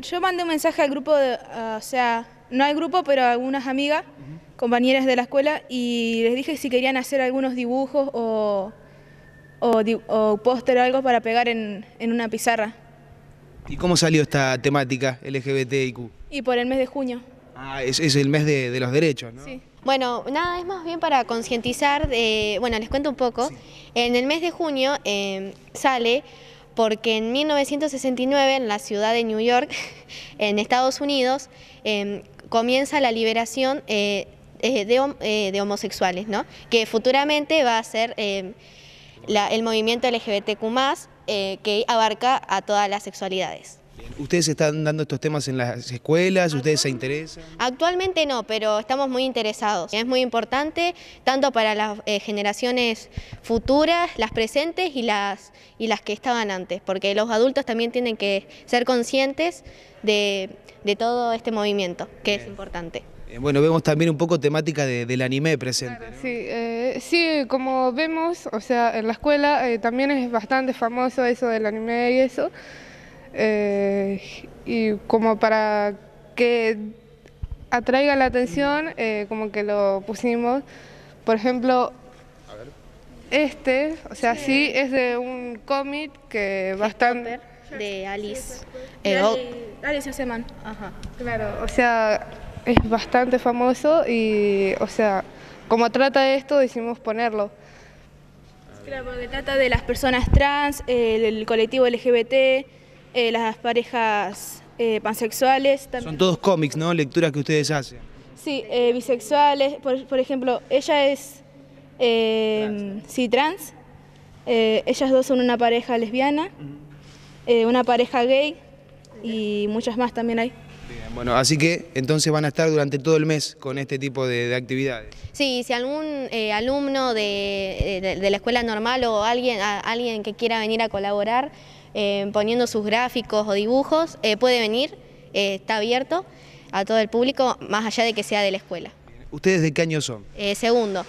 Yo mandé un mensaje al grupo, ah, o sea, no al grupo, pero a algunas amigas, compañeras de la escuela, y les dije si querían hacer algunos dibujos o, o, o póster o algo para pegar en, una pizarra. ¿Y cómo salió esta temática LGBTIQ? Y por el mes de junio. Ah, es, el mes de, los derechos, ¿no? Sí. Bueno, nada, es más bien para concientizar, bueno, les cuento un poco. En el mes de junio eh, sale porque en 1969 en la ciudad de New York, en Estados Unidos, em, comienza la liberación eh, eh, eh, de, homosexuales, que futuramente va a ser em, el movimiento LGBTQ+, que abarca a todas las sexualidades. ¿Ustedes están dando estos temas en las escuelas? ¿Ustedes se interesan? Actualmente no, pero estamos muy interesados. Es muy importante tanto para las eh, generaciones futuras, las presentes y las, y las que estaban antes, porque los adultos también tienen que ser conscientes de, todo este movimiento, que es importante. Eh, bueno, vemos también un poco temática del anime presente. Eh, sí, como vemos, o sea, en la escuela también es bastante famoso eso del anime y eso. Eh, y como para que atraiga la atención, eh, como que lo pusimos. Por ejemplo, este, o sea, sí, es de un cómic que bastante... De Alice. Eh, oh. Alice Oseman. Ajá. Claro, o sea, es bastante famoso y, o sea, como trata esto, decidimos ponerlo. Ah, claro, porque trata de las personas trans, el colectivo LGBT, eh, las parejas eh, pansexuales. También. Son todos cómics, ¿no? Lecturas que ustedes hacen. Sí, eh, bisexuales, por, ejemplo, ella es, sí, trans, ellas dos son una pareja lesbiana, una pareja gay y muchas más también hay. Bueno, así que entonces van a estar durante todo el mes con este tipo de, actividades. Sí, si algún eh, alumno eh, de, la escuela normal o alguien, alguien que quiera venir a colaborar eh, poniendo sus gráficos o dibujos, puede venir, está abierto a todo el público, más allá de que sea de la escuela. ¿Ustedes de qué año son? segundo.